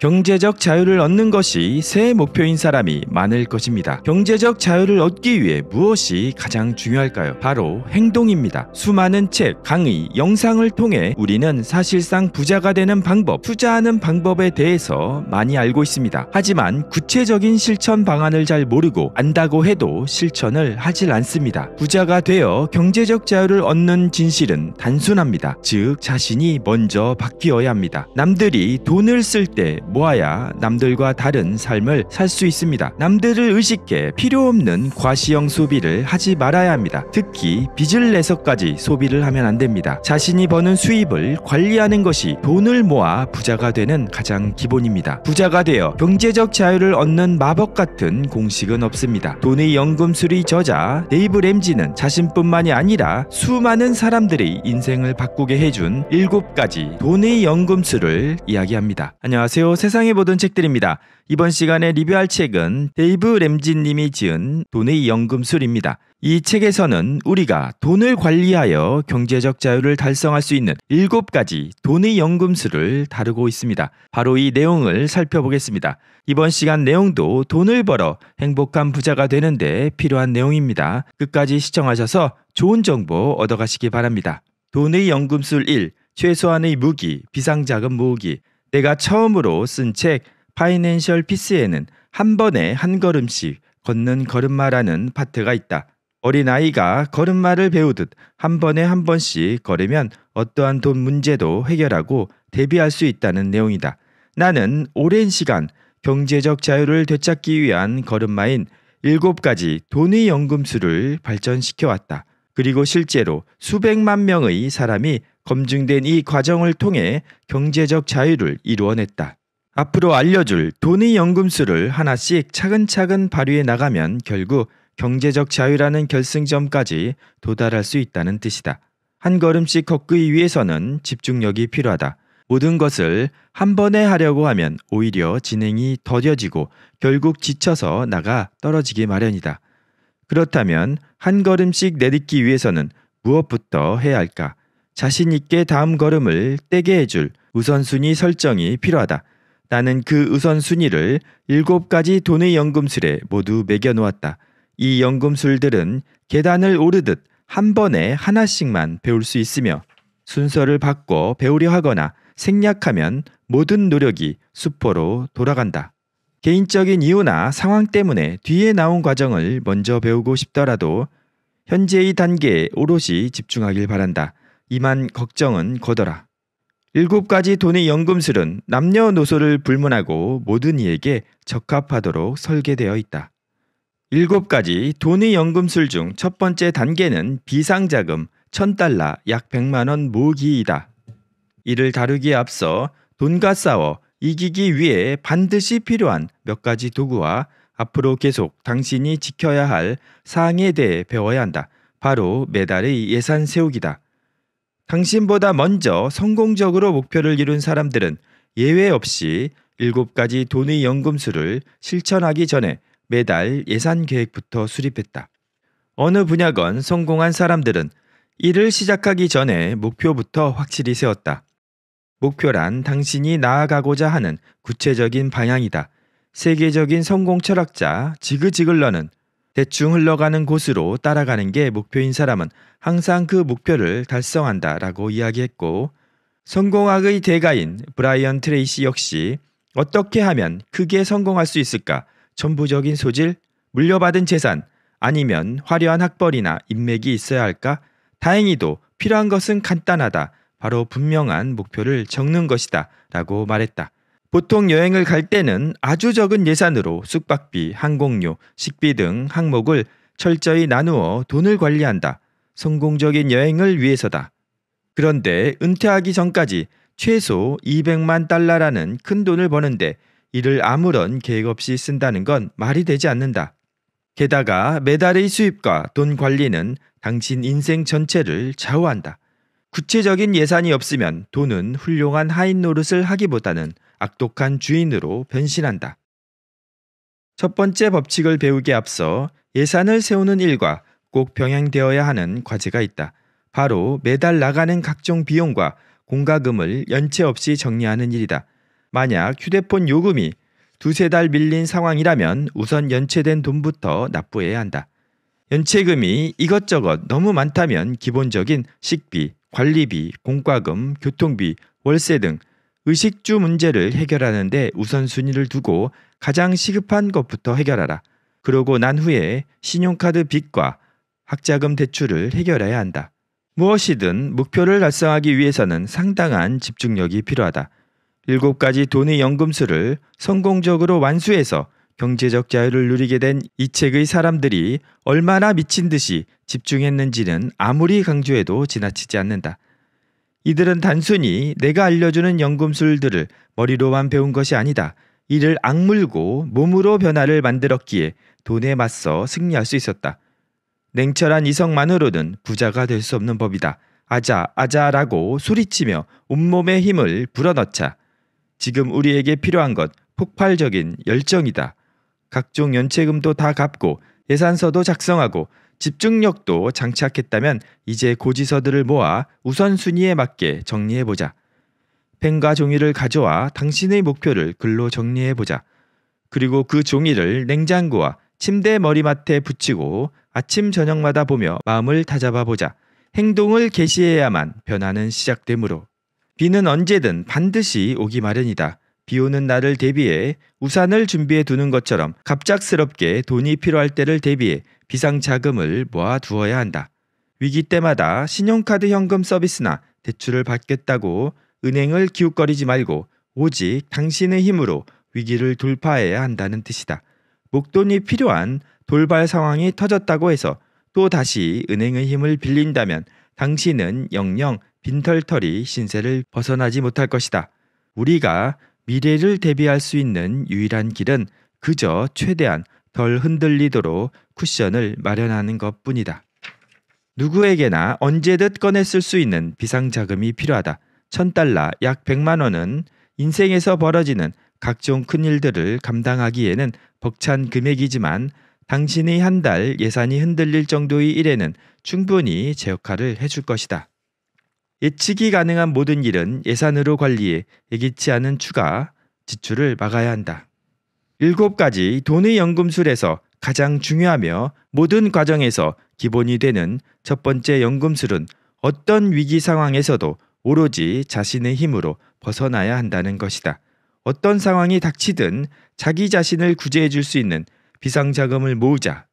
경제적 자유를 얻는 것이 새 목표인 사람이 많을 것입니다. 경제적 자유를 얻기 위해 무엇이 가장 중요할까요? 바로 행동입니다. 수많은 책, 강의, 영상을 통해 우리는 사실상 부자가 되는 방법, 투자하는 방법에 대해서 많이 알고 있습니다. 하지만 구체적인 실천 방안을 잘 모르고 안다고 해도 실천을 하질 않습니다. 부자가 되어 경제적 자유를 얻는 진실은 단순합니다. 즉, 자신이 먼저 바뀌어야 합니다. 남들이 돈을 쓸때 모아야 남들과 다른 삶을 살 수 있습니다. 남들을 의식해 필요 없는 과시형 소비를 하지 말아야 합니다. 특히 빚을 내서까지 소비를 하면 안 됩니다. 자신이 버는 수입을 관리하는 것이 돈을 모아 부자가 되는 가장 기본입니다. 부자가 되어 경제적 자유를 얻는 마법 같은 공식은 없습니다. 돈의 연금술의 저자 데이브 램지는 자신뿐만이 아니라 수많은 사람들의 인생을 바꾸게 해준 7가지 돈의 연금술을 이야기합니다. 안녕하세요. 세상에 보던 책들입니다. 이번 시간에 리뷰할 책은 데이브 램진님이 지은 돈의 연금술입니다. 이 책에서는 우리가 돈을 관리하여 경제적 자유를 달성할 수 있는 7가지 돈의 연금술을 다루고 있습니다. 바로 이 내용을 살펴보겠습니다. 이번 시간 내용도 돈을 벌어 행복한 부자가 되는데 필요한 내용입니다. 끝까지 시청하셔서 좋은 정보 얻어가시기 바랍니다. 돈의 연금술 1. 최소한의 무기, 비상자금 모으기. 내가 처음으로 쓴 책 파이낸셜 피스에는 한 번에 한 걸음씩 걷는 걸음마라는 파트가 있다. 어린아이가 걸음마를 배우듯 한 번에 한 번씩 걸으면 어떠한 돈 문제도 해결하고 대비할 수 있다는 내용이다. 나는 오랜 시간 경제적 자유를 되찾기 위한 걸음마인 7가지 돈의 연금술을 발전시켜 왔다. 그리고 실제로 수백만 명의 사람이 검증된 이 과정을 통해 경제적 자유를 이루어냈다. 앞으로 알려줄 돈의 연금술을 하나씩 차근차근 발휘해 나가면 결국 경제적 자유라는 결승점까지 도달할 수 있다는 뜻이다. 한 걸음씩 걷기 위해서는 집중력이 필요하다. 모든 것을 한 번에 하려고 하면 오히려 진행이 더뎌지고 결국 지쳐서 나가 떨어지기 마련이다. 그렇다면 한 걸음씩 내딛기 위해서는 무엇부터 해야 할까? 자신 있게 다음 걸음을 떼게 해줄 우선순위 설정이 필요하다. 나는 그 우선순위를 일곱 가지 돈의 연금술에 모두 매겨놓았다. 이 연금술들은 계단을 오르듯 한 번에 하나씩만 배울 수 있으며 순서를 바꿔 배우려 하거나 생략하면 모든 노력이 수포로 돌아간다. 개인적인 이유나 상황 때문에 뒤에 나온 과정을 먼저 배우고 싶더라도 현재의 단계에 오롯이 집중하길 바란다. 이만 걱정은 거더라. 일곱 가지 돈의 연금술은 남녀노소를 불문하고 모든 이에게 적합하도록 설계되어 있다. 일곱 가지 돈의 연금술 중 첫 번째 단계는 비상자금 1000달러 약 100만원 모기이다. 이를 다루기에 앞서 돈과 싸워 이기기 위해 반드시 필요한 몇 가지 도구와 앞으로 계속 당신이 지켜야 할 사항에 대해 배워야 한다. 바로 매달의 예산 세우기다. 당신보다 먼저 성공적으로 목표를 이룬 사람들은 예외 없이 7가지 돈의 연금술을 실천하기 전에 매달 예산 계획부터 수립했다. 어느 분야건 성공한 사람들은 일을 시작하기 전에 목표부터 확실히 세웠다. 목표란 당신이 나아가고자 하는 구체적인 방향이다. 세계적인 성공 철학자 지그지글러는 대충 흘러가는 곳으로 따라가는 게 목표인 사람은 항상 그 목표를 달성한다라고 이야기했고 성공학의 대가인 브라이언 트레이시 역시 어떻게 하면 크게 성공할 수 있을까? 전부적인 소질, 물려받은 재산, 아니면 화려한 학벌이나 인맥이 있어야 할까? 다행히도 필요한 것은 간단하다. 바로 분명한 목표를 적는 것이다. 라고 말했다. 보통 여행을 갈 때는 아주 적은 예산으로 숙박비, 항공료, 식비 등 항목을 철저히 나누어 돈을 관리한다. 성공적인 여행을 위해서다. 그런데 은퇴하기 전까지 최소 200만 달러라는 큰 돈을 버는데 이를 아무런 계획 없이 쓴다는 건 말이 되지 않는다. 게다가 매달의 수입과 돈 관리는 당신 인생 전체를 좌우한다. 구체적인 예산이 없으면 돈은 훌륭한 하인 노릇을 하기보다는 악독한 주인으로 변신한다. 첫 번째 법칙을 배우기에 앞서 예산을 세우는 일과 꼭 병행되어야 하는 과제가 있다. 바로 매달 나가는 각종 비용과 공과금을 연체 없이 정리하는 일이다. 만약 휴대폰 요금이 두세 달 밀린 상황이라면 우선 연체된 돈부터 납부해야 한다. 연체금이 이것저것 너무 많다면 기본적인 식비, 관리비, 공과금, 교통비, 월세 등 의식주 문제를 해결하는데 우선순위를 두고 가장 시급한 것부터 해결하라. 그러고 난 후에 신용카드 빚과 학자금 대출을 해결해야 한다. 무엇이든 목표를 달성하기 위해서는 상당한 집중력이 필요하다. 일곱 가지 돈의 연금술을 성공적으로 완수해서 경제적 자유를 누리게 된 이 책의 사람들이 얼마나 미친 듯이 집중했는지는 아무리 강조해도 지나치지 않는다. 이들은 단순히 내가 알려주는 연금술들을 머리로만 배운 것이 아니다. 이를 악물고 몸으로 변화를 만들었기에 돈에 맞서 승리할 수 있었다. 냉철한 이성만으로는 부자가 될 수 없는 법이다. 아자, 아자라고 소리치며 온몸에 힘을 불어넣자. 지금 우리에게 필요한 것 폭발적인 열정이다. 각종 연체금도 다 갚고 예산서도 작성하고 집중력도 장착했다면 이제 고지서들을 모아 우선순위에 맞게 정리해보자. 펜과 종이를 가져와 당신의 목표를 글로 정리해보자. 그리고 그 종이를 냉장고와 침대 머리맡에 붙이고 아침 저녁마다 보며 마음을 다잡아 보자. 행동을 개시해야만 변화는 시작되므로 비는 언제든 반드시 오기 마련이다. 비 오는 날을 대비해 우산을 준비해 두는 것처럼 갑작스럽게 돈이 필요할 때를 대비해 비상자금을 모아 두어야 한다. 위기 때마다 신용카드 현금 서비스나 대출을 받겠다고 은행을 기웃거리지 말고 오직 당신의 힘으로 위기를 돌파해야 한다는 뜻이다. 목돈이 필요한 돌발 상황이 터졌다고 해서 또 다시 은행의 힘을 빌린다면 당신은 영영 빈털터리 신세를 벗어나지 못할 것이다. 우리가 미래를 대비할 수 있는 유일한 길은 그저 최대한 덜 흔들리도록 쿠션을 마련하는 것뿐이다. 누구에게나 언제든 꺼냈을수 있는 비상자금이 필요하다. 천달러약 100만 원은 인생에서 벌어지는 각종 큰일들을 감당하기에는 벅찬 금액이지만 당신의 한 달 예산이 흔들릴 정도의 일에는 충분히 제 역할을 해줄 것이다. 예측이 가능한 모든 일은 예산으로 관리해 예기치 않은 추가 지출을 막아야 한다. 일곱 가지 돈의 연금술에서 가장 중요하며 모든 과정에서 기본이 되는 첫 번째 연금술은 어떤 위기 상황에서도 오로지 자신의 힘으로 벗어나야 한다는 것이다. 어떤 상황이 닥치든 자기 자신을 구제해 줄 수 있는 비상자금을 모으자.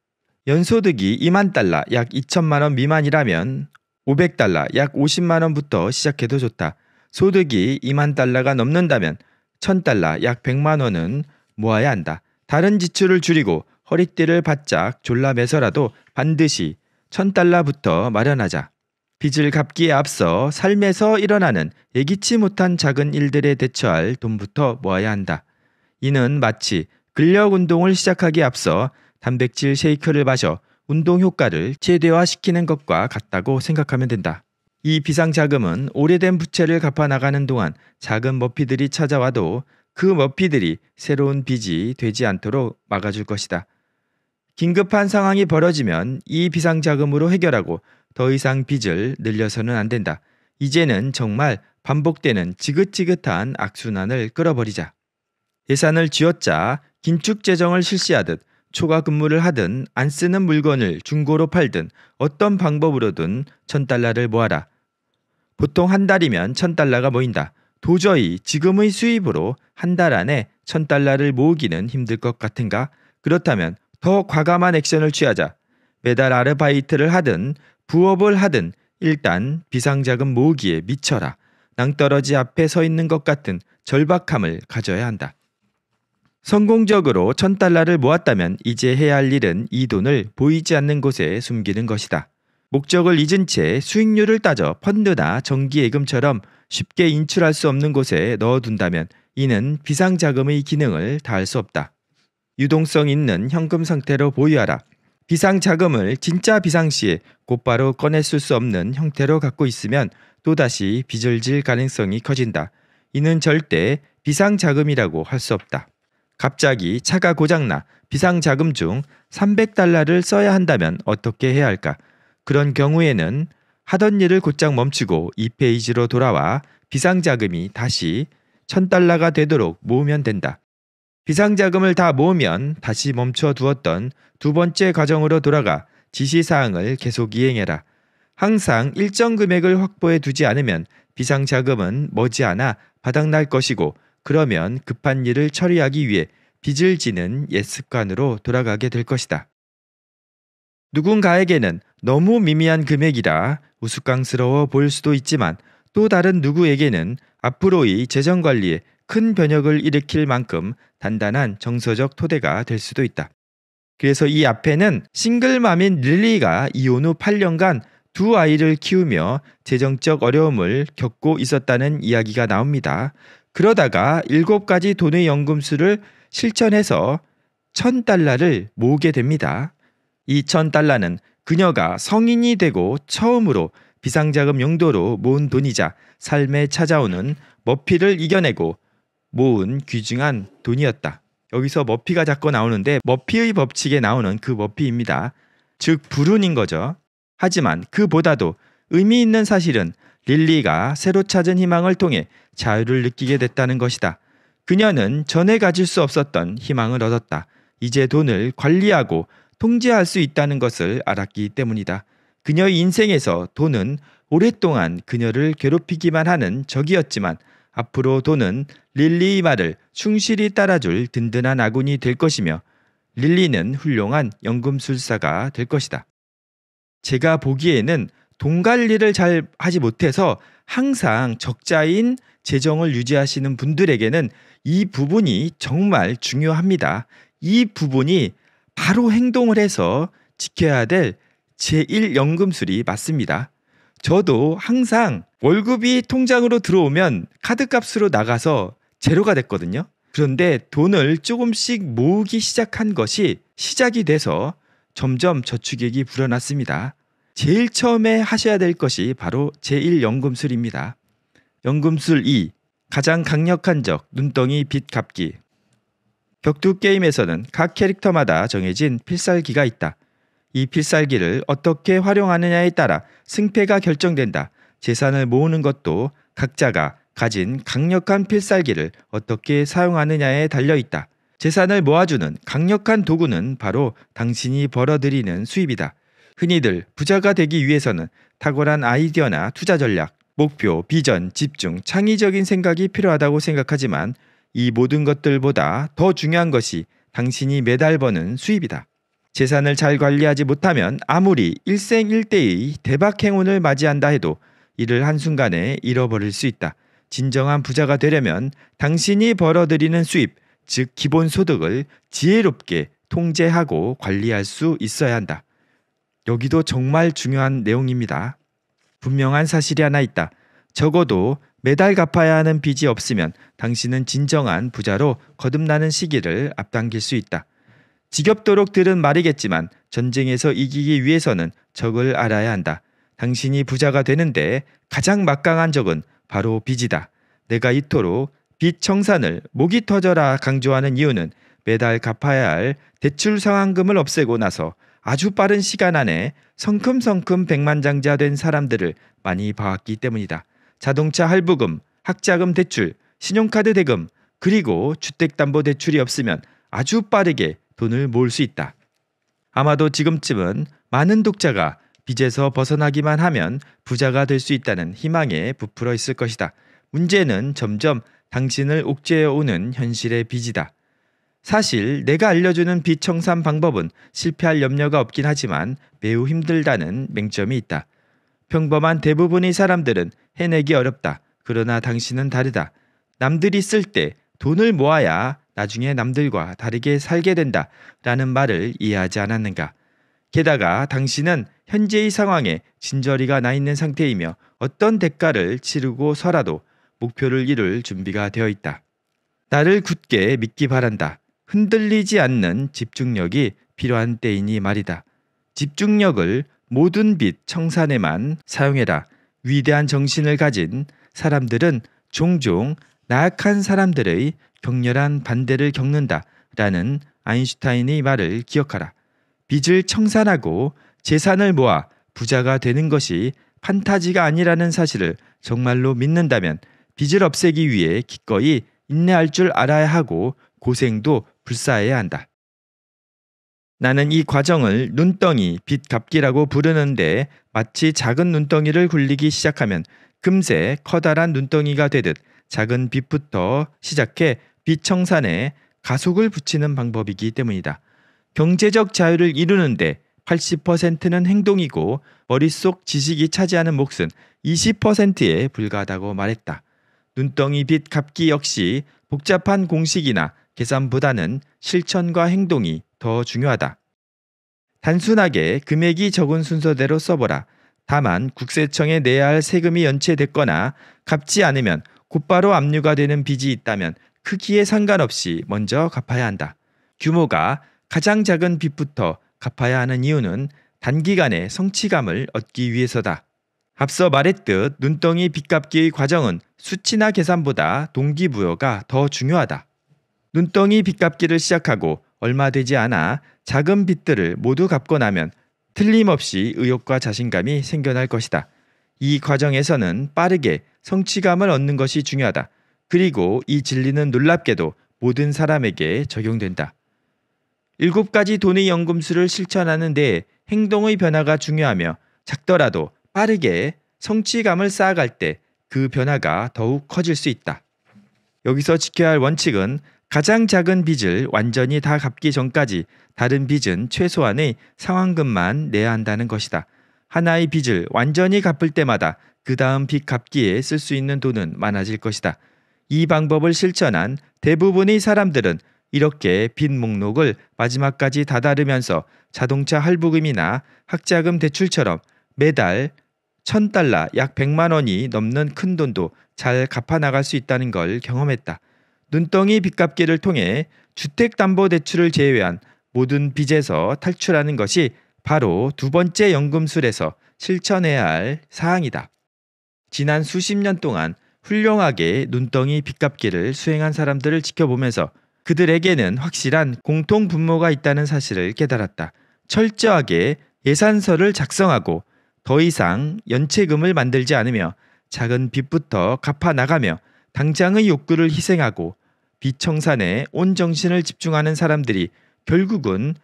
연소득이 2만 달러 약 2천만 원 미만이라면 500달러, 약 50만 원부터 시작해도 좋다. 소득이 2만 달러가 넘는다면 1000달러, 약 100만 원은 모아야 한다. 다른 지출을 줄이고 허리띠를 바짝 졸라매서라도 반드시 1000달러부터 마련하자. 빚을 갚기에 앞서 삶에서 일어나는 예기치 못한 작은 일들에 대처할 돈부터 모아야 한다. 이는 마치 근력 운동을 시작하기에 앞서 단백질 쉐이크를 마셔 운동 효과를 최대화시키는 것과 같다고 생각하면 된다. 이 비상자금은 오래된 부채를 갚아나가는 동안 작은 머피들이 찾아와도 그 머피들이 새로운 빚이 되지 않도록 막아줄 것이다. 긴급한 상황이 벌어지면 이 비상자금으로 해결하고 더 이상 빚을 늘려서는 안 된다. 이제는 정말 반복되는 지긋지긋한 악순환을 끌어버리자. 예산을 쥐어짜 긴축 재정을 실시하듯 초과 근무를 하든 안 쓰는 물건을 중고로 팔든 어떤 방법으로든 천달러를 모아라. 보통 한 달이면 천달러가 모인다. 도저히 지금의 수입으로 한 달 안에 천달러를 모으기는 힘들 것 같은가? 그렇다면 더 과감한 액션을 취하자. 매달 아르바이트를 하든 부업을 하든 일단 비상자금 모으기에 미쳐라. 낭떠러지 앞에 서 있는 것 같은 절박함을 가져야 한다. 성공적으로 천달러를 모았다면 이제 해야 할 일은 이 돈을 보이지 않는 곳에 숨기는 것이다. 목적을 잊은 채 수익률을 따져 펀드나 정기예금처럼 쉽게 인출할 수 없는 곳에 넣어둔다면 이는 비상자금의 기능을 다할 수 없다. 유동성 있는 현금 상태로 보유하라. 비상자금을 진짜 비상시에 곧바로 꺼내 쓸수 없는 형태로 갖고 있으면 또다시 빚을 질 가능성이 커진다. 이는 절대 비상자금이라고 할 수 없다. 갑자기 차가 고장나 비상자금 중 300달러를 써야 한다면 어떻게 해야 할까? 그런 경우에는 하던 일을 곧장 멈추고 이페이지로 돌아와 비상자금이 다시 1000달러가 되도록 모으면 된다. 비상자금을 다 모으면 다시 멈춰 두었던 두 번째 과정으로 돌아가 지시사항을 계속 이행해라. 항상 일정 금액을 확보해 두지 않으면 비상자금은 머지않아 바닥날 것이고 그러면 급한 일을 처리하기 위해 빚을 지는 옛 습관으로 돌아가게 될 것이다. 누군가에게는 너무 미미한 금액이라 우스꽝스러워 보일 수도 있지만 또 다른 누구에게는 앞으로의 재정 관리에 큰 변혁을 일으킬 만큼 단단한 정서적 토대가 될 수도 있다. 그래서 이 앞에는 싱글맘인 릴리가 이혼 후 8년간 두 아이를 키우며 재정적 어려움을 겪고 있었다는 이야기가 나옵니다. 그러다가 일곱 가지 돈의 연금술을 실천해서 천달러를 모으게 됩니다. 이 천달러는 그녀가 성인이 되고 처음으로 비상자금 용도로 모은 돈이자 삶에 찾아오는 머피를 이겨내고 모은 귀중한 돈이었다. 여기서 머피가 자꾸 나오는데 머피의 법칙에 나오는 그 머피입니다. 즉 불운인 거죠. 하지만 그보다도 의미 있는 사실은 릴리가 새로 찾은 희망을 통해 자유를 느끼게 됐다는 것이다. 그녀는 전에 가질 수 없었던 희망을 얻었다. 이제 돈을 관리하고 통제할 수 있다는 것을 알았기 때문이다. 그녀의 인생에서 돈은 오랫동안 그녀를 괴롭히기만 하는 적이었지만 앞으로 돈은 릴리의 말을 충실히 따라줄 든든한 아군이 될 것이며 릴리는 훌륭한 연금술사가 될 것이다. 제가 보기에는 돈 관리를 잘 하지 못해서 항상 적자인 재정을 유지하시는 분들에게는 이 부분이 정말 중요합니다. 이 부분이 바로 행동을 해서 지켜야 될 제1연금술이 맞습니다. 저도 항상 월급이 통장으로 들어오면 카드값으로 나가서 제로가 됐거든요. 그런데 돈을 조금씩 모으기 시작한 것이 시작이 돼서 점점 저축액이 불어났습니다. 제일 처음에 하셔야 될 것이 바로 제1연금술입니다. 연금술 2. 가장 강력한 적, 눈덩이 빛 갚기. 격투 게임에서는 각 캐릭터마다 정해진 필살기가 있다. 이 필살기를 어떻게 활용하느냐에 따라 승패가 결정된다. 재산을 모으는 것도 각자가 가진 강력한 필살기를 어떻게 사용하느냐에 달려 있다. 재산을 모아주는 강력한 도구는 바로 당신이 벌어들이는 수입이다. 흔히들 부자가 되기 위해서는 탁월한 아이디어나 투자 전략, 목표, 비전, 집중, 창의적인 생각이 필요하다고 생각하지만 이 모든 것들보다 더 중요한 것이 당신이 매달 버는 수입이다. 재산을 잘 관리하지 못하면 아무리 일생일대의 대박 행운을 맞이한다 해도 이를 한순간에 잃어버릴 수 있다. 진정한 부자가 되려면 당신이 벌어들이는 수입, 즉 기본소득을 지혜롭게 통제하고 관리할 수 있어야 한다. 여기도 정말 중요한 내용입니다. 분명한 사실이 하나 있다. 적어도 매달 갚아야 하는 빚이 없으면 당신은 진정한 부자로 거듭나는 시기를 앞당길 수 있다. 지겹도록 들은 말이겠지만 전쟁에서 이기기 위해서는 적을 알아야 한다. 당신이 부자가 되는데 가장 막강한 적은 바로 빚이다. 내가 이토록 빚 청산을 목이 터져라 강조하는 이유는 매달 갚아야 할 대출 상환금을 없애고 나서 아주 빠른 시간 안에 성큼성큼 백만장자 된 사람들을 많이 봐왔기 때문이다. 자동차 할부금, 학자금 대출, 신용카드 대금, 그리고 주택담보대출이 없으면 아주 빠르게 돈을 모을 수 있다. 아마도 지금쯤은 많은 독자가 빚에서 벗어나기만 하면 부자가 될 수 있다는 희망에 부풀어 있을 것이다. 문제는 점점 당신을 옥죄어 오는 현실의 빚이다. 사실 내가 알려주는 비청산 방법은 실패할 염려가 없긴 하지만 매우 힘들다는 맹점이 있다. 평범한 대부분의 사람들은 해내기 어렵다. 그러나 당신은 다르다. 남들이 쓸 때 돈을 모아야 나중에 남들과 다르게 살게 된다. 라는 말을 이해하지 않았는가. 게다가 당신은 현재의 상황에 진저리가 나 있는 상태이며 어떤 대가를 치르고서라도 목표를 이룰 준비가 되어 있다. 나를 굳게 믿기 바란다. 흔들리지 않는 집중력이 필요한 때이니 말이다. 집중력을 모든 빛 청산에만 사용해라. 위대한 정신을 가진 사람들은 종종 나약한 사람들의 격렬한 반대를 겪는다. 라는 아인슈타인의 말을 기억하라. 빚을 청산하고 재산을 모아 부자가 되는 것이 판타지가 아니라는 사실을 정말로 믿는다면 빚을 없애기 위해 기꺼이 인내할 줄 알아야 하고 고생도 불사해야 한다. 나는 이 과정을 눈덩이, 빛 갚기라고 부르는데 마치 작은 눈덩이를 굴리기 시작하면 금세 커다란 눈덩이가 되듯 작은 빛부터 시작해 빛청산에 가속을 붙이는 방법이기 때문이다. 경제적 자유를 이루는데 80%는 행동이고 머릿속 지식이 차지하는 몫은 20%에 불과하다고 말했다. 눈덩이 빛 갚기 역시 복잡한 공식이나 계산보다는 실천과 행동이 더 중요하다. 단순하게 금액이 적은 순서대로 써보라. 다만 국세청에 내야 할 세금이 연체됐거나 갚지 않으면 곧바로 압류가 되는 빚이 있다면 크기에 상관없이 먼저 갚아야 한다. 규모가 가장 작은 빚부터 갚아야 하는 이유는 단기간에 성취감을 얻기 위해서다. 앞서 말했듯 눈덩이 빚 갚기의 과정은 수치나 계산보다 동기부여가 더 중요하다. 눈덩이 빚 갚기를 시작하고 얼마 되지 않아 작은 빚들을 모두 갚고 나면 틀림없이 의욕과 자신감이 생겨날 것이다. 이 과정에서는 빠르게 성취감을 얻는 것이 중요하다. 그리고 이 진리는 놀랍게도 모든 사람에게 적용된다. 일곱 가지 돈의 연금술을 실천하는데 행동의 변화가 중요하며 작더라도 빠르게 성취감을 쌓아갈 때 그 변화가 더욱 커질 수 있다. 여기서 지켜야 할 원칙은 가장 작은 빚을 완전히 다 갚기 전까지 다른 빚은 최소한의 상환금만 내야 한다는 것이다. 하나의 빚을 완전히 갚을 때마다 그 다음 빚 갚기에 쓸 수 있는 돈은 많아질 것이다. 이 방법을 실천한 대부분의 사람들은 이렇게 빚 목록을 마지막까지 다다르면서 자동차 할부금이나 학자금 대출처럼 매달 1000달러 약 100만 원이 넘는 큰 돈도 잘 갚아 나갈 수 있다는 걸 경험했다. 눈덩이 빚갚기를 통해 주택담보대출을 제외한 모든 빚에서 탈출하는 것이 바로 두 번째 연금술에서 실천해야 할 사항이다. 지난 수십 년 동안 훌륭하게 눈덩이 빚갚기를 수행한 사람들을 지켜보면서 그들에게는 확실한 공통 분모가 있다는 사실을 깨달았다. 철저하게 예산서를 작성하고 더 이상 연체금을 만들지 않으며 작은 빚부터 갚아 나가며 당장의 욕구를 희생하고 비청산에 온 정신을 집중하는 사람들이 결국은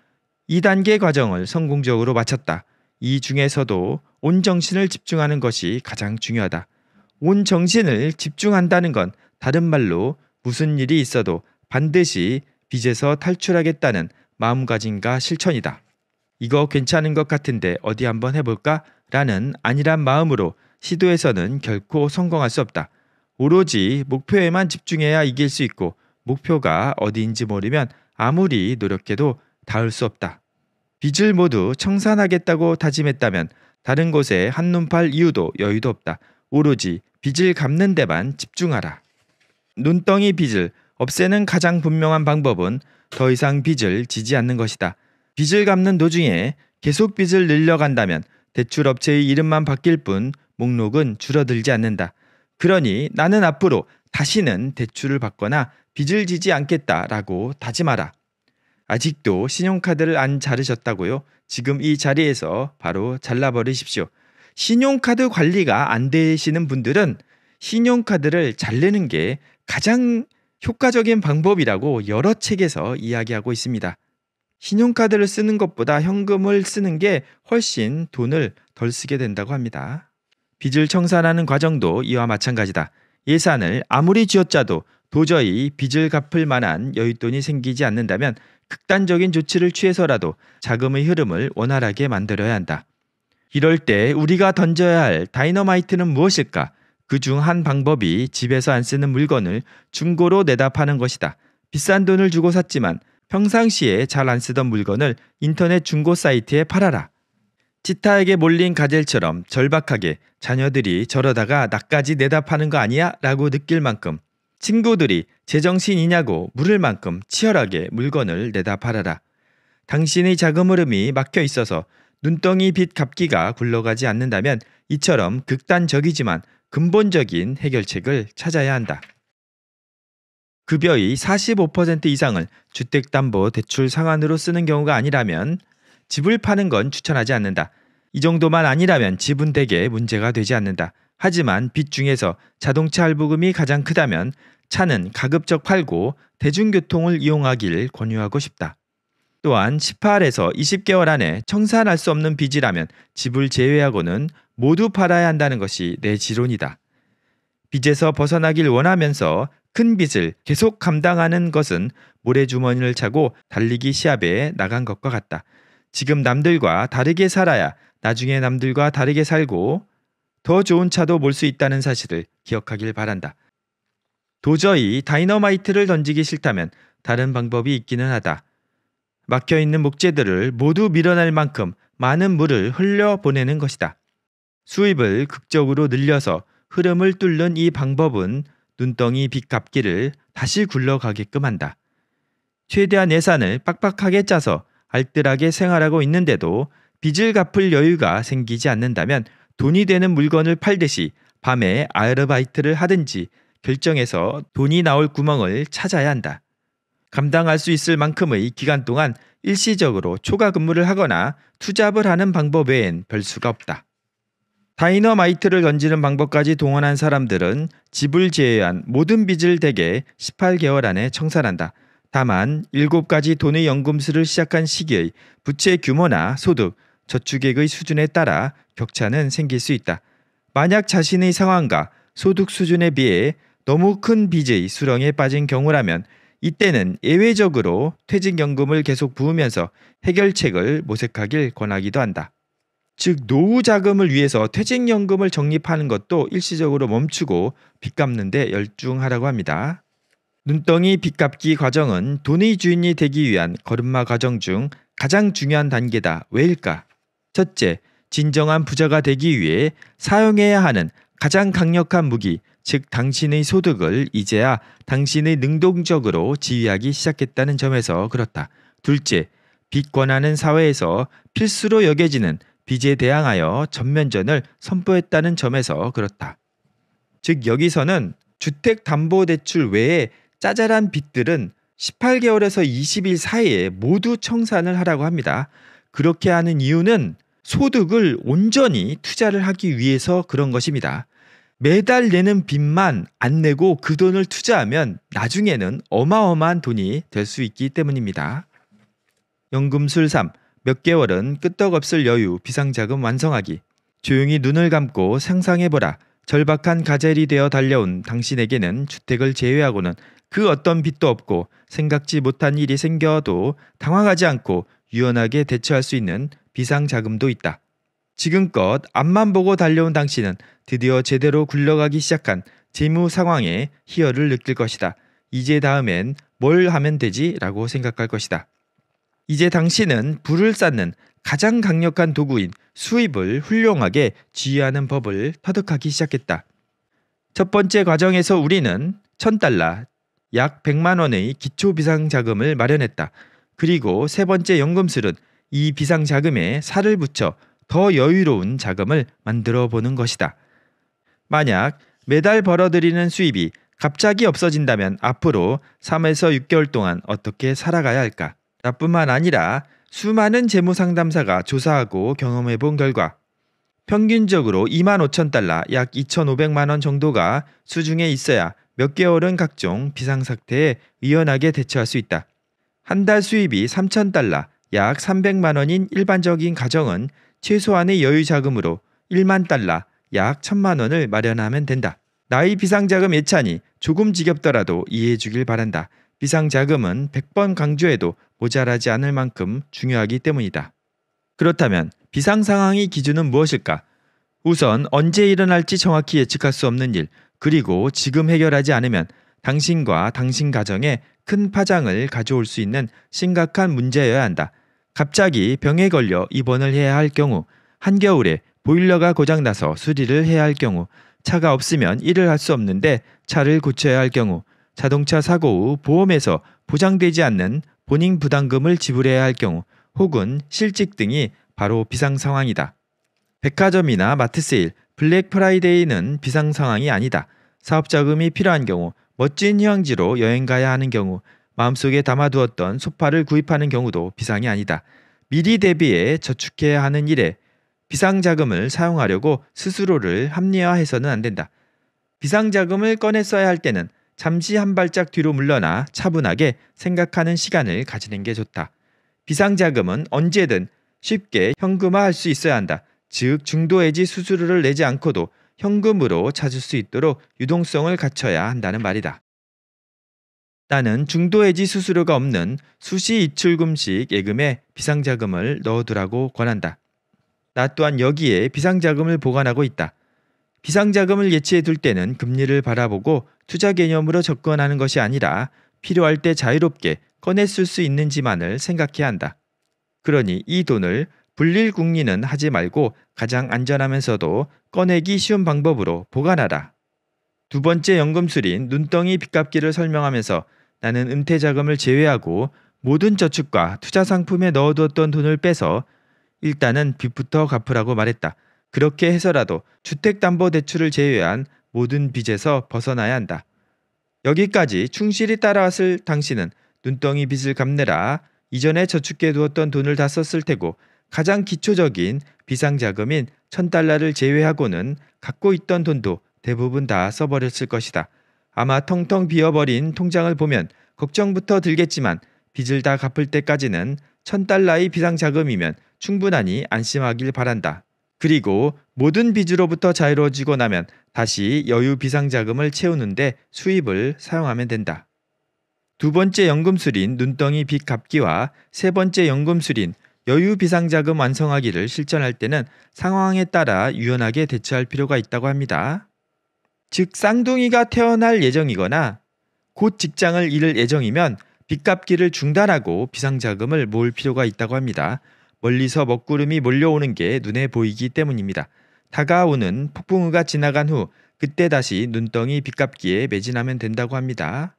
2단계 과정을 성공적으로 마쳤다. 이 중에서도 온 정신을 집중하는 것이 가장 중요하다. 온 정신을 집중한다는 건 다른 말로 무슨 일이 있어도 반드시 빚에서 탈출하겠다는 마음가짐과 실천이다. 이거 괜찮은 것 같은데 어디 한번 해볼까? 라는 아니란 마음으로 시도에서는 결코 성공할 수 없다. 오로지 목표에만 집중해야 이길 수 있고 목표가 어디인지 모르면 아무리 노력해도 닿을 수 없다. 빚을 모두 청산하겠다고 다짐했다면 다른 곳에 한눈팔 이유도 여유도 없다. 오로지 빚을 갚는 데만 집중하라. 눈덩이 빚을 없애는 가장 분명한 방법은 더 이상 빚을 지지 않는 것이다. 빚을 갚는 도중에 계속 빚을 늘려간다면 대출업체의 이름만 바뀔 뿐 목록은 줄어들지 않는다. 그러니 나는 앞으로 다시는 대출을 받거나 빚을 지지 않겠다라고 다짐하라. 아직도 신용카드를 안 자르셨다고요? 지금 이 자리에서 바로 잘라버리십시오. 신용카드 관리가 안 되시는 분들은 신용카드를 잘르는 게 가장 효과적인 방법이라고 여러 책에서 이야기하고 있습니다. 신용카드를 쓰는 것보다 현금을 쓰는 게 훨씬 돈을 덜 쓰게 된다고 합니다. 빚을 청산하는 과정도 이와 마찬가지다. 예산을 아무리 쥐어짜도 도저히 빚을 갚을 만한 여윳돈이 생기지 않는다면 극단적인 조치를 취해서라도 자금의 흐름을 원활하게 만들어야 한다. 이럴 때 우리가 던져야 할 다이너마이트는 무엇일까? 그 중 한 방법이 집에서 안 쓰는 물건을 중고로 내다 파는 것이다. 비싼 돈을 주고 샀지만 평상시에 잘 안 쓰던 물건을 인터넷 중고 사이트에 팔아라. 치타에게 몰린 가젤처럼 절박하게 자녀들이 저러다가 나까지 내답하는거 아니야? 라고 느낄 만큼 친구들이 제정신이냐고 물을 만큼 치열하게 물건을 내다 팔아라. 당신의 자금 흐름이 막혀 있어서 눈덩이 빚 갚기가 굴러가지 않는다면 이처럼 극단적이지만 근본적인 해결책을 찾아야 한다. 급여의 45% 이상을 주택담보대출 상환으로 쓰는 경우가 아니라면 집을 파는 건 추천하지 않는다. 이 정도만 아니라면 집은 대개 문제가 되지 않는다. 하지만 빚 중에서 자동차 할부금이 가장 크다면 차는 가급적 팔고 대중교통을 이용하길 권유하고 싶다. 또한 18에서 20개월 안에 청산할 수 없는 빚이라면 집을 제외하고는 모두 팔아야 한다는 것이 내 지론이다. 빚에서 벗어나길 원하면서 큰 빚을 계속 감당하는 것은 모래주머니를 차고 달리기 시합에 나간 것과 같다. 지금 남들과 다르게 살아야 나중에 남들과 다르게 살고 더 좋은 차도 몰 수 있다는 사실을 기억하길 바란다. 도저히 다이너마이트를 던지기 싫다면 다른 방법이 있기는 하다. 막혀 있는 목재들을 모두 밀어낼 만큼 많은 물을 흘려보내는 것이다. 수입을 극적으로 늘려서 흐름을 뚫는 이 방법은 눈덩이 빚 갚기를 다시 굴러가게끔 한다. 최대한 예산을 빡빡하게 짜서 알뜰하게 생활하고 있는데도 빚을 갚을 여유가 생기지 않는다면 돈이 되는 물건을 팔듯이 밤에 아르바이트를 하든지 결정해서 돈이 나올 구멍을 찾아야 한다. 감당할 수 있을 만큼의 기간 동안 일시적으로 초과 근무를 하거나 투잡을 하는 방법 외엔 별 수가 없다. 다이너마이트를 던지는 방법까지 동원한 사람들은 집을 제외한 모든 빚을 대개 18개월 안에 청산한다. 다만 7 가지 돈의 연금술을 시작한 시기의 부채 규모나 소득, 저축액의 수준에 따라 격차는 생길 수 있다. 만약 자신의 상황과 소득 수준에 비해 너무 큰 빚의 수렁에 빠진 경우라면 이때는 예외적으로 퇴직연금을 계속 부으면서 해결책을 모색하길 권하기도 한다. 즉 노후 자금을 위해서 퇴직연금을 적립하는 것도 일시적으로 멈추고 빚 갚는 데 열중하라고 합니다. 눈덩이 빚갚기 과정은 돈의 주인이 되기 위한 걸음마 과정 중 가장 중요한 단계다. 왜일까? 첫째, 진정한 부자가 되기 위해 사용해야 하는 가장 강력한 무기, 즉 당신의 소득을 이제야 당신의 능동적으로 지휘하기 시작했다는 점에서 그렇다. 둘째, 빚 권하는 사회에서 필수로 여겨지는 빚에 대항하여 전면전을 선포했다는 점에서 그렇다. 즉 여기서는 주택담보대출 외에 짜잘한 빚들은 18개월에서 20일 사이에 모두 청산을 하라고 합니다. 그렇게 하는 이유는 소득을 온전히 투자를 하기 위해서 그런 것입니다. 매달 내는 빚만 안 내고 그 돈을 투자하면 나중에는 어마어마한 돈이 될 수 있기 때문입니다. 연금술 3. 몇 개월은 끄떡없을 여유 비상자금 완성하기. 조용히 눈을 감고 상상해보라. 절박한 가젤이 되어 달려온 당신에게는 주택을 제외하고는 그 어떤 빚도 없고 생각지 못한 일이 생겨도 당황하지 않고 유연하게 대처할 수 있는 비상자금도 있다. 지금껏 앞만 보고 달려온 당신은 드디어 제대로 굴러가기 시작한 재무 상황에 희열을 느낄 것이다. 이제 다음엔 뭘 하면 되지? 라고 생각할 것이다. 이제 당신은 불을 쌓는 가장 강력한 도구인 수입을 훌륭하게 지휘하는 법을 터득하기 시작했다. 첫 번째 과정에서 우리는 천달러 약 100만 원의 기초 비상자금을 마련했다. 그리고 세 번째 연금술은 이 비상자금에 살을 붙여 더 여유로운 자금을 만들어 보는 것이다. 만약 매달 벌어들이는 수입이 갑자기 없어진다면 앞으로 3에서 6개월 동안 어떻게 살아가야 할까? 나뿐만 아니라 수많은 재무 상담사가 조사하고 경험해 본 결과 평균적으로 2만 5천 달러 약 2,500만 원 정도가 수중에 있어야 몇 개월은 각종 비상사태에 의연하게 대처할 수 있다. 한 달 수입이 3천 달러, 약 300만 원인 일반적인 가정은 최소한의 여유 자금으로 1만 달러, 약 1천만 원을 마련하면 된다. 나의 비상자금 예찬이 조금 지겹더라도 이해해 주길 바란다. 비상자금은 100번 강조해도 모자라지 않을 만큼 중요하기 때문이다. 그렇다면 비상상황의 기준은 무엇일까? 우선 언제 일어날지 정확히 예측할 수 없는 일, 그리고 지금 해결하지 않으면 당신과 당신 가정에 큰 파장을 가져올 수 있는 심각한 문제여야 한다. 갑자기 병에 걸려 입원을 해야 할 경우, 한겨울에 보일러가 고장나서 수리를 해야 할 경우, 차가 없으면 일을 할 수 없는데 차를 고쳐야 할 경우, 자동차 사고 후 보험에서 보장되지 않는 본인 부담금을 지불해야 할 경우, 혹은 실직 등이 바로 비상 상황이다. 백화점이나 마트 세일, 블랙 프라이데이는 비상 상황이 아니다. 사업 자금이 필요한 경우, 멋진 휴양지로 여행 가야 하는 경우, 마음속에 담아두었던 소파를 구입하는 경우도 비상이 아니다. 미리 대비해 저축해야 하는 일에 비상 자금을 사용하려고 스스로를 합리화해서는 안 된다. 비상 자금을 꺼내 써야 할 때는 잠시 한 발짝 뒤로 물러나 차분하게 생각하는 시간을 가지는 게 좋다. 비상 자금은 언제든 쉽게 현금화할 수 있어야 한다. 즉 중도 해지 수수료를 내지 않고도 현금으로 찾을 수 있도록 유동성을 갖춰야 한다는 말이다. 나는 중도 해지 수수료가 없는 수시 이출금식 예금에 비상자금을 넣어두라고 권한다. 나 또한 여기에 비상자금을 보관하고 있다. 비상자금을 예치해 둘 때는 금리를 바라보고 투자 개념으로 접근하는 것이 아니라 필요할 때 자유롭게 꺼냈을수 있는지만을 생각해야 한다. 그러니 이 돈을 분릴궁리는 하지 말고 가장 안전하면서도 꺼내기 쉬운 방법으로 보관하라. 두 번째 연금술인 눈덩이 빚갚기를 설명하면서 나는 은퇴 자금을 제외하고 모든 저축과 투자 상품에 넣어두었던 돈을 빼서 일단은 빚부터 갚으라고 말했다. 그렇게 해서라도 주택담보대출을 제외한 모든 빚에서 벗어나야 한다. 여기까지 충실히 따라왔을 당신은 눈덩이 빚을 갚느라 이전에 저축해 두었던 돈을 다 썼을 테고 가장 기초적인 비상자금인 천달러를 제외하고는 갖고 있던 돈도 대부분 다 써버렸을 것이다. 아마 텅텅 비어버린 통장을 보면 걱정부터 들겠지만 빚을 다 갚을 때까지는 천달러의 비상자금이면 충분하니 안심하길 바란다. 그리고 모든 빚으로부터 자유로워지고 나면 다시 여유 비상자금을 채우는데 수입을 사용하면 된다. 두 번째 연금술인 눈덩이 빚 갚기와 세 번째 연금술인 여유 비상자금 완성하기를 실천할 때는 상황에 따라 유연하게 대처할 필요가 있다고 합니다. 즉 쌍둥이가 태어날 예정이거나 곧 직장을 잃을 예정이면 빚 갚기를 중단하고 비상자금을 모을 필요가 있다고 합니다. 멀리서 먹구름이 몰려오는 게 눈에 보이기 때문입니다. 다가오는 폭풍우가 지나간 후 그때 다시 눈덩이 빚 갚기에 매진하면 된다고 합니다.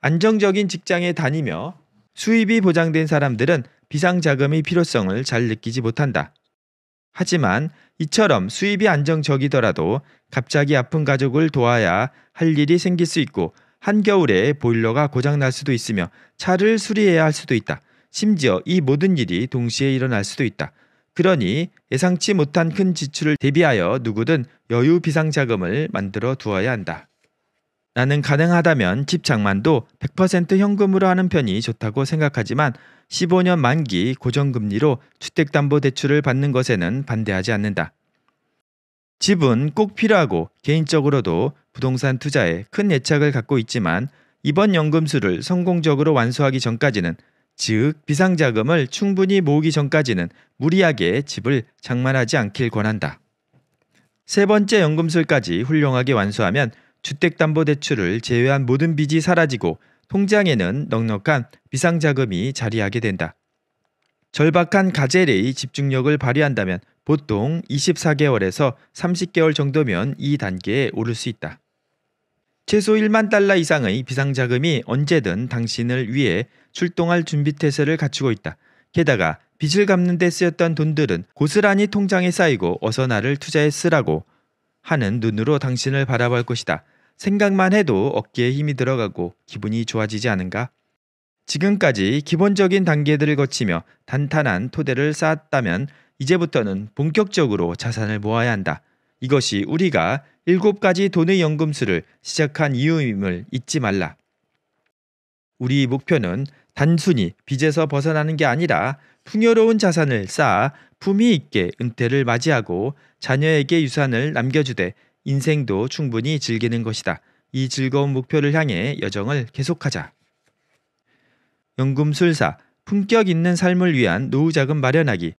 안정적인 직장에 다니며 수입이 보장된 사람들은 비상자금의 필요성을 잘 느끼지 못한다. 하지만 이처럼 수입이 안정적이더라도 갑자기 아픈 가족을 도와야 할 일이 생길 수 있고 한겨울에 보일러가 고장날 수도 있으며 차를 수리해야 할 수도 있다. 심지어 이 모든 일이 동시에 일어날 수도 있다. 그러니 예상치 못한 큰 지출을 대비하여 누구든 여유 비상자금을 만들어 두어야 한다. 나는 가능하다면 집 장만도 100% 현금으로 하는 편이 좋다고 생각하지만 15년 만기 고정금리로 주택담보대출을 받는 것에는 반대하지 않는다. 집은 꼭 필요하고 개인적으로도 부동산 투자에 큰 애착을 갖고 있지만 이번 연금술을 성공적으로 완수하기 전까지는 즉 비상자금을 충분히 모으기 전까지는 무리하게 집을 장만하지 않길 권한다. 세 번째 연금술까지 훌륭하게 완수하면 주택담보대출을 제외한 모든 빚이 사라지고 통장에는 넉넉한 비상자금이 자리하게 된다. 절박한 가젤의 집중력을 발휘한다면 보통 24개월에서 30개월 정도면 이 단계에 오를 수 있다. 최소 1만 달러 이상의 비상자금이 언제든 당신을 위해 출동할 준비태세를 갖추고 있다. 게다가 빚을 갚는 데 쓰였던 돈들은 고스란히 통장에 쌓이고 어서 나를 투자에 쓰라고 하는 눈으로 당신을 바라볼 것이다. 생각만 해도 어깨에 힘이 들어가고 기분이 좋아지지 않은가? 지금까지 기본적인 단계들을 거치며 단단한 토대를 쌓았다면 이제부터는 본격적으로 자산을 모아야 한다. 이것이 우리가 일곱 가지 돈의 연금술을 시작한 이유임을 잊지 말라. 우리 목표는 단순히 빚에서 벗어나는 게 아니라 풍요로운 자산을 쌓아 품위 있게 은퇴를 맞이하고 자녀에게 유산을 남겨주되 인생도 충분히 즐기는 것이다. 이 즐거운 목표를 향해 여정을 계속하자. 연금술사, 품격 있는 삶을 위한 노후자금 마련하기.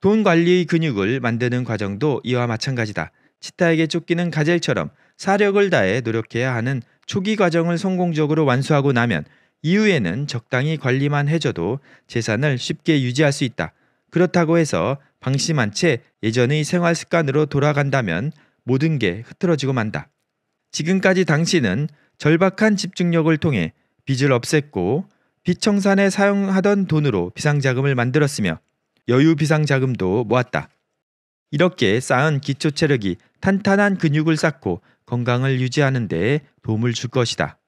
돈 관리의 근육을 만드는 과정도 이와 마찬가지다. 치타에게 쫓기는 가젤처럼 사력을 다해 노력해야 하는 초기 과정을 성공적으로 완수하고 나면 이후에는 적당히 관리만 해줘도 재산을 쉽게 유지할 수 있다. 그렇다고 해서 방심한 채 예전의 생활 습관으로 돌아간다면 모든 게 흐트러지고 만다. 지금까지 당신은 절박한 집중력을 통해 빚을 없앴고 빚 청산에 사용하던 돈으로 비상자금을 만들었으며 여유 비상자금도 모았다. 이렇게 쌓은 기초 체력이 탄탄한 근육을 쌓고 건강을 유지하는 데 도움을 줄 것이다.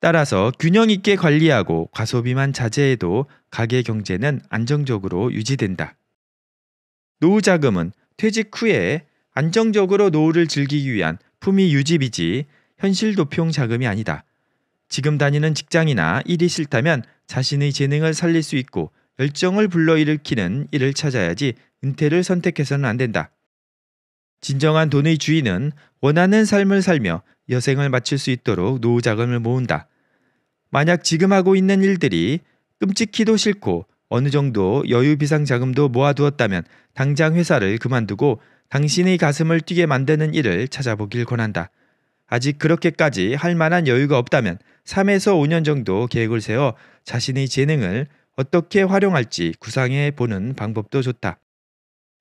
따라서 균형 있게 관리하고 과소비만 자제해도 가계 경제는 안정적으로 유지된다. 노후 자금은 퇴직 후에 안정적으로 노후를 즐기기 위한 품위 유지비지 현실 도평 자금이 아니다. 지금 다니는 직장이나 일이 싫다면 자신의 재능을 살릴 수 있고 열정을 불러일으키는 일을 찾아야지 은퇴를 선택해서는 안 된다. 진정한 돈의 주인은 원하는 삶을 살며 여생을 마칠 수 있도록 노후 자금을 모은다. 만약 지금 하고 있는 일들이 끔찍히도 싫고 어느 정도 여유 비상 자금도 모아두었다면 당장 회사를 그만두고 당신의 가슴을 뛰게 만드는 일을 찾아보길 권한다. 아직 그렇게까지 할 만한 여유가 없다면 3에서 5년 정도 계획을 세워 자신의 재능을 어떻게 활용할지 구상해 보는 방법도 좋다.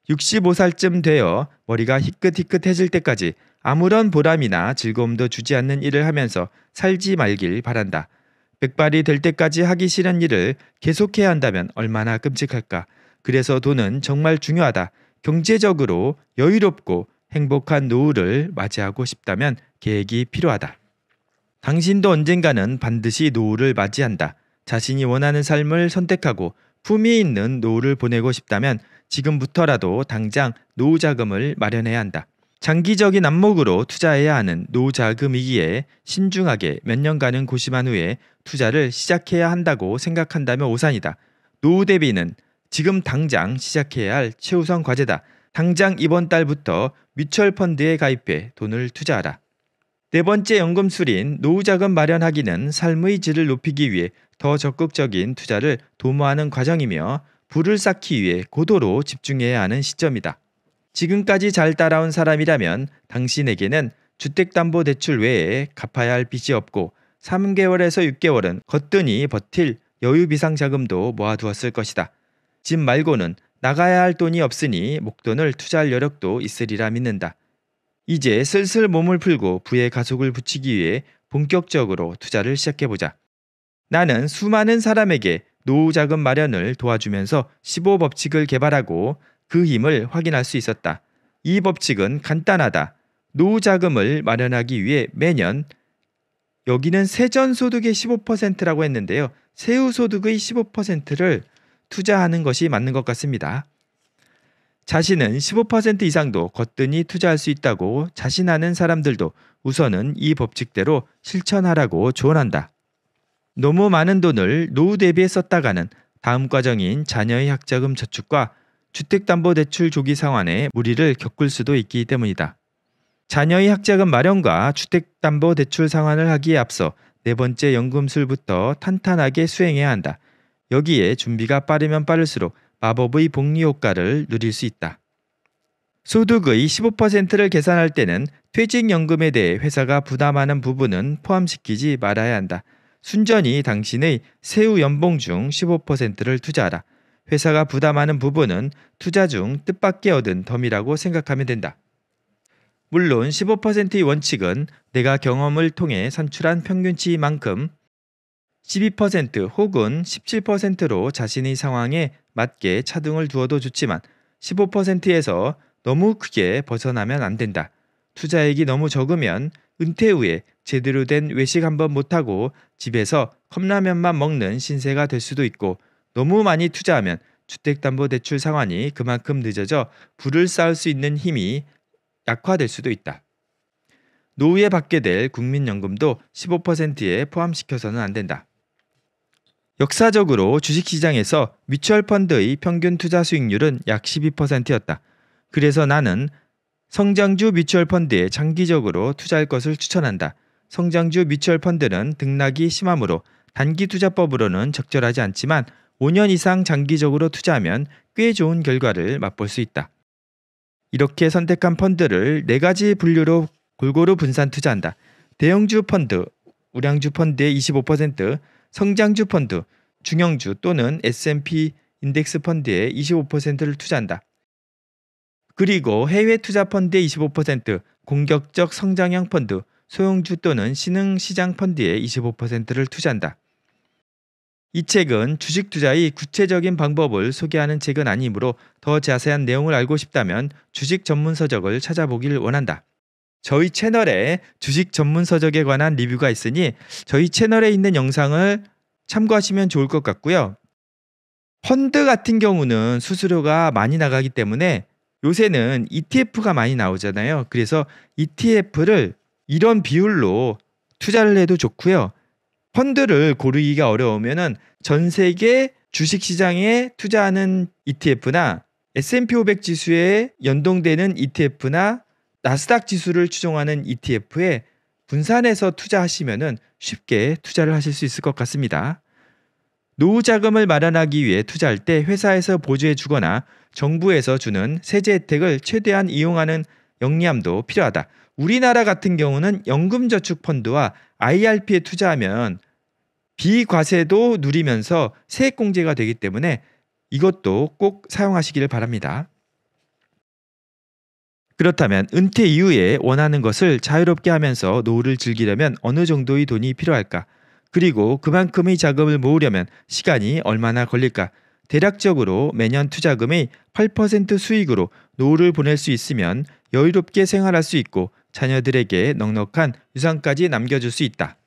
65살쯤 되어 머리가 희끗희끗해질 때까지 아무런 보람이나 즐거움도 주지 않는 일을 하면서 살지 말길 바란다. 백발이 될 때까지 하기 싫은 일을 계속해야 한다면 얼마나 끔찍할까. 그래서 돈은 정말 중요하다. 경제적으로 여유롭고 행복한 노후를 맞이하고 싶다면 계획이 필요하다. 당신도 언젠가는 반드시 노후를 맞이한다. 자신이 원하는 삶을 선택하고 품위 있는 노후를 보내고 싶다면 지금부터라도 당장 노후 자금을 마련해야 한다. 장기적인 안목으로 투자해야 하는 노후 자금이기에 신중하게 몇 년간은 고심한 후에 투자를 시작해야 한다고 생각한다면 오산이다. 노후 대비는 지금 당장 시작해야 할 최우선 과제다. 당장 이번 달부터 뮤추얼 펀드에 가입해 돈을 투자하라. 네 번째 연금 수인 노후 자금 마련하기는 삶의 질을 높이기 위해 더 적극적인 투자를 도모하는 과정이며 부를 쌓기 위해 고도로 집중해야 하는 시점이다. 지금까지 잘 따라온 사람이라면 당신에게는 주택담보대출 외에 갚아야 할 빚이 없고 3개월에서 6개월은 거뜬히 버틸 여유 비상자금도 모아두었을 것이다. 집 말고는 나가야 할 돈이 없으니 목돈을 투자할 여력도 있으리라 믿는다. 이제 슬슬 몸을 풀고 부의 가속을 붙이기 위해 본격적으로 투자를 시작해보자. 나는 수많은 사람에게 노후 자금 마련을 도와주면서 15법칙을 개발하고 그 힘을 확인할 수 있었다. 이 법칙은 간단하다. 노후 자금을 마련하기 위해 매년 여기는 세전 소득의 15%라고 했는데요. 세후 소득의 15%를 투자하는 것이 맞는 것 같습니다. 자신은 15% 이상도 거뜬히 투자할 수 있다고 자신하는 사람들도 우선은 이 법칙대로 실천하라고 조언한다. 너무 많은 돈을 노후 대비에 썼다가는 다음 과정인 자녀의 학자금 저축과 주택담보대출 조기 상환에 무리를 겪을 수도 있기 때문이다. 자녀의 학자금 마련과 주택담보대출 상환을 하기에 앞서 네 번째 연금술부터 탄탄하게 수행해야 한다. 여기에 준비가 빠르면 빠를수록 마법의 복리 효과를 누릴 수 있다. 소득의 15%를 계산할 때는 퇴직연금에 대해 회사가 부담하는 부분은 포함시키지 말아야 한다. 순전히 당신의 세후 연봉 중 15%를 투자하라. 회사가 부담하는 부분은 투자 중 뜻밖의 얻은 덤이라고 생각하면 된다. 물론 15%의 원칙은 내가 경험을 통해 산출한 평균치만큼 12% 혹은 17%로 자신의 상황에 맞게 차등을 두어도 좋지만 15%에서 너무 크게 벗어나면 안 된다. 투자액이 너무 적으면 은퇴 후에 제대로 된 외식 한번 못하고 집에서 컵라면만 먹는 신세가 될 수도 있고 너무 많이 투자하면 주택담보대출 상환이 그만큼 늦어져 불을 쌓을 수 있는 힘이 약화될 수도 있다. 노후에 받게 될 국민연금도 15%에 포함시켜서는 안 된다. 역사적으로 주식시장에서 뮤추얼 펀드의 평균 투자 수익률은 약 12%였다. 그래서 나는 성장주 뮤추얼 펀드에 장기적으로 투자할 것을 추천한다. 성장주 뮤추얼 펀드는 등락이 심하므로 단기 투자법으로는 적절하지 않지만 5년 이상 장기적으로 투자하면 꽤 좋은 결과를 맛볼 수 있다. 이렇게 선택한 펀드를 4 가지 분류로 골고루 분산 투자한다. 대형주 펀드, 우량주 펀드의 25%, 성장주 펀드, 중형주 또는 S&P 인덱스 펀드에 25%를 투자한다. 그리고 해외 투자 펀드에 25%, 공격적 성장형 펀드, 소형주 또는 신흥 시장 펀드에 25%를 투자한다. 이 책은 주식 투자의 구체적인 방법을 소개하는 책은 아니므로 더 자세한 내용을 알고 싶다면 주식 전문 서적을 찾아보길 원한다. 저희 채널에 주식 전문 서적에 관한 리뷰가 있으니 저희 채널에 있는 영상을 참고하시면 좋을 것 같고요. 펀드 같은 경우는 수수료가 많이 나가기 때문에 요새는 ETF가 많이 나오잖아요. 그래서 ETF를 이런 비율로 투자를 해도 좋고요. 펀드를 고르기가 어려우면전 세계 주식 시장에 투자하는 ETF나 S&P 500 지수에 연동되는 ETF나 나스닥 지수를 추종하는 ETF에 분산해서 투자하시면 쉽게 투자를 하실 수 있을 것 같습니다. 노후 자금을 마련하기 위해 투자할 때 회사에서 보조해 주거나 정부에서 주는 세제 혜택을 최대한 이용하는 영리함도 필요하다. 우리나라 같은 경우는 연금저축펀드와 IRP에 투자하면 비과세도 누리면서 세액공제가 되기 때문에 이것도 꼭 사용하시기를 바랍니다. 그렇다면 은퇴 이후에 원하는 것을 자유롭게 하면서 노후를 즐기려면 어느 정도의 돈이 필요할까? 그리고 그만큼의 자금을 모으려면 시간이 얼마나 걸릴까? 대략적으로 매년 투자금의 8% 수익으로 노후를 보낼 수 있으면 여유롭게 생활할 수 있고 자녀들에게 넉넉한 유산까지 남겨줄 수 있다.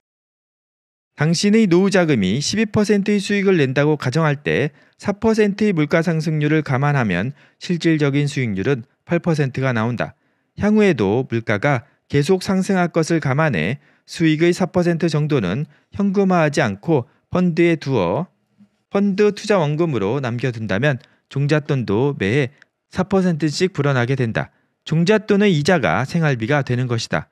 당신의 노후 자금이 12%의 수익을 낸다고 가정할 때 4%의 물가 상승률을 감안하면 실질적인 수익률은 8%가 나온다. 향후에도 물가가 계속 상승할 것을 감안해 수익의 4% 정도는 현금화하지 않고 펀드에 두어 펀드 투자 원금으로 남겨둔다면 종잣돈도 매해 4%씩 불어나게 된다. 종잣돈의 이자가 생활비가 되는 것이다.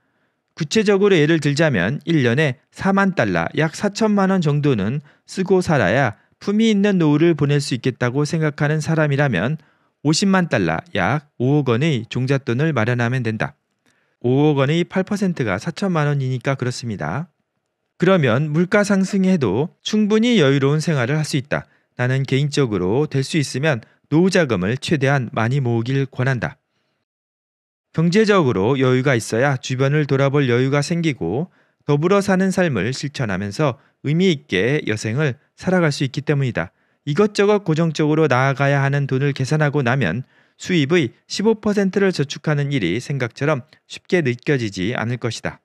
구체적으로 예를 들자면 1년에 4만 달러, 약 4천만 원 정도는 쓰고 살아야 품위 있는 노후를 보낼 수 있겠다고 생각하는 사람이라면 50만 달러, 약 5억 원의 종잣돈을 마련하면 된다. 5억 원의 8%가 4천만 원이니까 그렇습니다. 그러면 물가 상승해도 충분히 여유로운 생활을 할 수 있다. 나는 개인적으로 될 수 있으면 노후 자금을 최대한 많이 모으길 권한다. 경제적으로 여유가 있어야 주변을 돌아볼 여유가 생기고 더불어 사는 삶을 실천하면서 의미 있게 여생을 살아갈 수 있기 때문이다. 이것저것 고정적으로 나아가야 하는 돈을 계산하고 나면 수입의 15%를 저축하는 일이 생각처럼 쉽게 느껴지지 않을 것이다.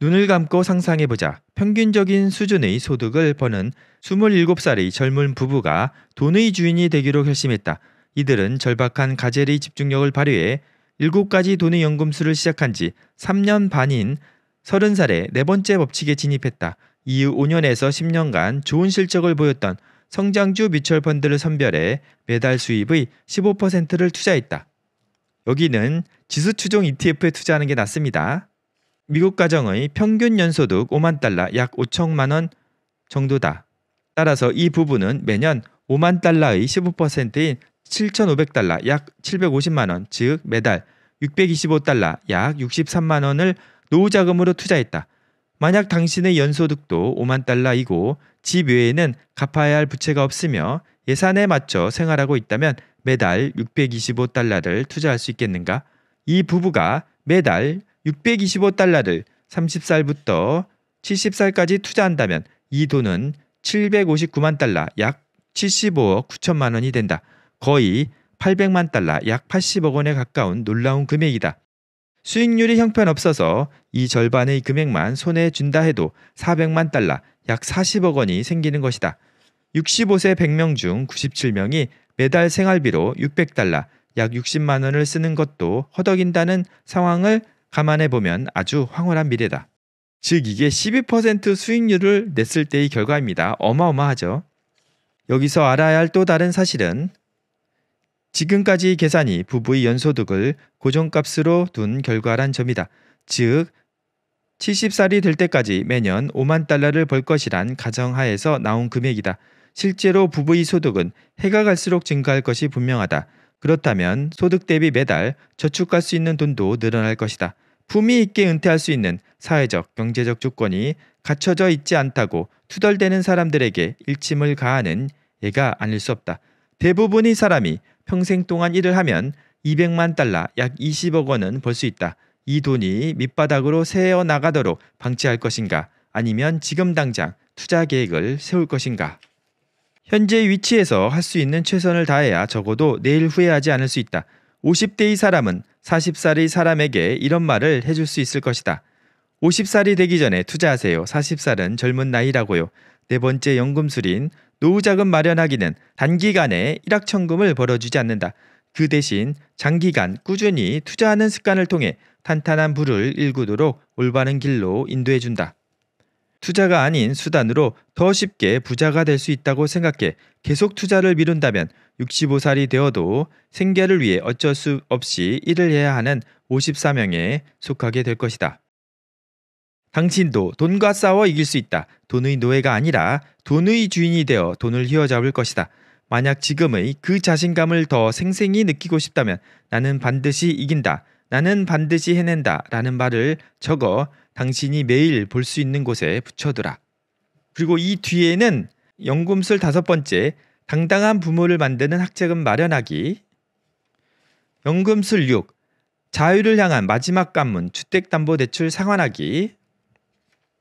눈을 감고 상상해보자. 평균적인 수준의 소득을 버는 27살의 젊은 부부가 돈의 주인이 되기로 결심했다. 이들은 절박한 가젤의 집중력을 발휘해 7가지 돈의 연금술을 시작한 지 3년 반인 30살에 네 번째 법칙에 진입했다. 이후 5년에서 10년간 좋은 실적을 보였던 성장주 미철 펀드를 선별해 매달 수입의 15%를 투자했다. 여기는 지수 추종 ETF에 투자하는 게 낫습니다. 미국 가정의 평균 연소득 5만 달러 약 5천만 원 정도다. 따라서 이 부분은 매년 5만 달러의 15%인 7,500달러 약 750만 원, 즉 매달 625달러 약 63만 원을 노후 자금으로 투자했다. 만약 당신의 연소득도 5만 달러이고 집 외에는 갚아야 할 부채가 없으며 예산에 맞춰 생활하고 있다면 매달 625달러를 투자할 수 있겠는가? 이 부부가 매달 625달러를 30살부터 70살까지 투자한다면 이 돈은 759만 달러 약 75억 9천만 원이 된다. 거의 800만 달러 약 80억 원에 가까운 놀라운 금액이다. 수익률이 형편없어서 이 절반의 금액만 손에 준다 해도 400만 달러 약 40억 원이 생기는 것이다. 65세 100명 중 97명이 매달 생활비로 600달러 약 60만 원을 쓰는 것도 허덕인다는 상황을 감안해 보면 아주 황홀한 미래다. 즉 이게 12% 수익률을 냈을 때의 결과입니다. 어마어마하죠. 여기서 알아야 할 또 다른 사실은 지금까지 계산이 부부의 연소득을 고정값으로 둔 결과란 점이다. 즉 70살이 될 때까지 매년 5만 달러를 벌 것이란 가정하에서 나온 금액이다. 실제로 부부의 소득은 해가 갈수록 증가할 것이 분명하다. 그렇다면 소득 대비 매달 저축할 수 있는 돈도 늘어날 것이다. 품위 있게 은퇴할 수 있는 사회적, 경제적 조건이 갖춰져 있지 않다고 투덜대는 사람들에게 일침을 가하는 예가 아닐 수 없다. 대부분의 사람이 평생 동안 일을 하면 200만 달러, 약 20억 원은 벌 수 있다. 이 돈이 밑바닥으로 새어 나가도록 방치할 것인가? 아니면 지금 당장 투자 계획을 세울 것인가? 현재 위치에서 할 수 있는 최선을 다해야 적어도 내일 후회하지 않을 수 있다. 50대의 사람은 40살의 사람에게 이런 말을 해줄 수 있을 것이다. 50살이 되기 전에 투자하세요. 40살은 젊은 나이라고요. 네 번째 연금술인 노후자금 마련하기는 단기간에 일확천금을 벌어주지 않는다. 그 대신 장기간 꾸준히 투자하는 습관을 통해 탄탄한 부를 일구도록 올바른 길로 인도해준다. 투자가 아닌 수단으로 더 쉽게 부자가 될 수 있다고 생각해 계속 투자를 미룬다면 65살이 되어도 생계를 위해 어쩔 수 없이 일을 해야 하는 54명에 속하게 될 것이다. 당신도 돈과 싸워 이길 수 있다. 돈의 노예가 아니라 돈의 주인이 되어 돈을 휘어잡을 것이다. 만약 지금의 그 자신감을 더 생생히 느끼고 싶다면 나는 반드시 이긴다. 나는 반드시 해낸다. 라는 말을 적어 당신이 매일 볼 수 있는 곳에 붙여두라. 그리고 이 뒤에는 연금술 다섯 번째, 당당한 부모를 만드는 학자금 마련하기. 연금술 6. 자유를 향한 마지막 관문 주택담보대출 상환하기.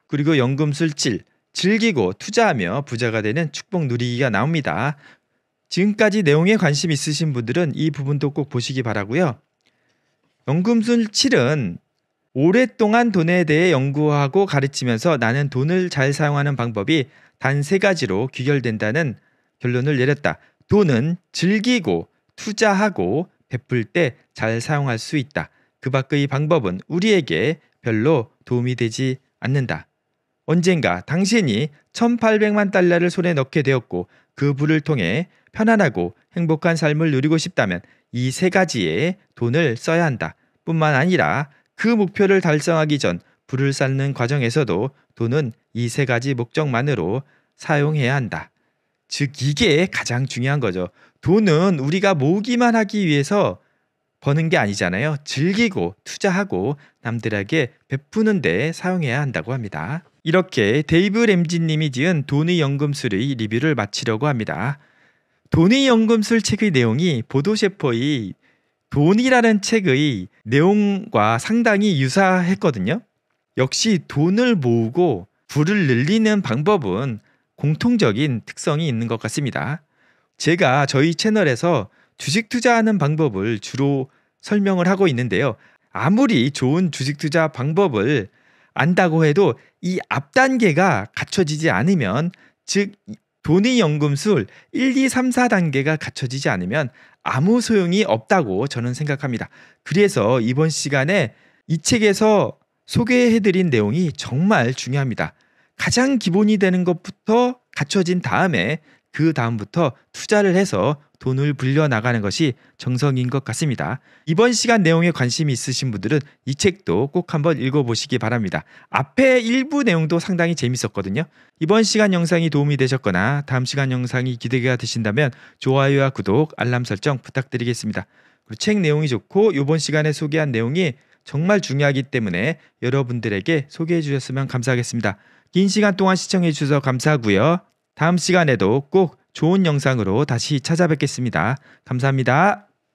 그리고 연금 술질 즐기고 투자하며 부자가 되는 축복 누리기가 나옵니다. 지금까지 내용에 관심 있으신 분들은 이 부분도 꼭 보시기 바라고요. 연금 술질은 오랫동안 돈에 대해 연구하고 가르치면서 나는 돈을 잘 사용하는 방법이 단 세 가지로 귀결된다는 결론을 내렸다. 돈은 즐기고 투자하고 베풀 때 잘 사용할 수 있다. 그 밖의 방법은 우리에게 별로 도움이 되지 않는다. 언젠가 당신이 1800만 달러를 손에 넣게 되었고 그 부를 통해 편안하고 행복한 삶을 누리고 싶다면 이 세가지에 돈을 써야 한다. 뿐만 아니라 그 목표를 달성하기 전 부를 쌓는 과정에서도 돈은 이 세 가지 목적만으로 사용해야 한다. 즉 이게 가장 중요한 거죠. 돈은 우리가 모으기만 하기 위해서 버는 게 아니잖아요. 즐기고 투자하고 남들에게 베푸는 데 사용해야 한다고 합니다. 이렇게 데이브 램지님이 지은 돈의 연금술의 리뷰를 마치려고 합니다. 돈의 연금술 책의 내용이 보도셰퍼의 돈이라는 책의 내용과 상당히 유사했거든요. 역시 돈을 모으고 부를 늘리는 방법은 공통적인 특성이 있는 것 같습니다. 제가 저희 채널에서 주식 투자하는 방법을 주로 설명을 하고 있는데요. 아무리 좋은 주식 투자 방법을 안다고 해도 이 앞단계가 갖춰지지 않으면 즉 돈의 연금술 1, 2, 3, 4단계가 갖춰지지 않으면 아무 소용이 없다고 저는 생각합니다. 그래서 이번 시간에 이 책에서 소개해드린 내용이 정말 중요합니다. 가장 기본이 되는 것부터 갖춰진 다음에 그 다음부터 투자를 해서 돈을 불려 나가는 것이 정성인 것 같습니다. 이번 시간 내용에 관심이 있으신 분들은 이 책도 꼭 한번 읽어보시기 바랍니다. 앞에 일부 내용도 상당히 재밌었거든요. 이번 시간 영상이 도움이 되셨거나 다음 시간 영상이 기대가 되신다면 좋아요와 구독, 알람 설정 부탁드리겠습니다. 그리고 책 내용이 좋고 이번 시간에 소개한 내용이 정말 중요하기 때문에 여러분들에게 소개해 주셨으면 감사하겠습니다. 긴 시간 동안 시청해 주셔서 감사하고요. 다음 시간에도 꼭 좋은 영상으로 다시 찾아뵙겠습니다. 감사합니다.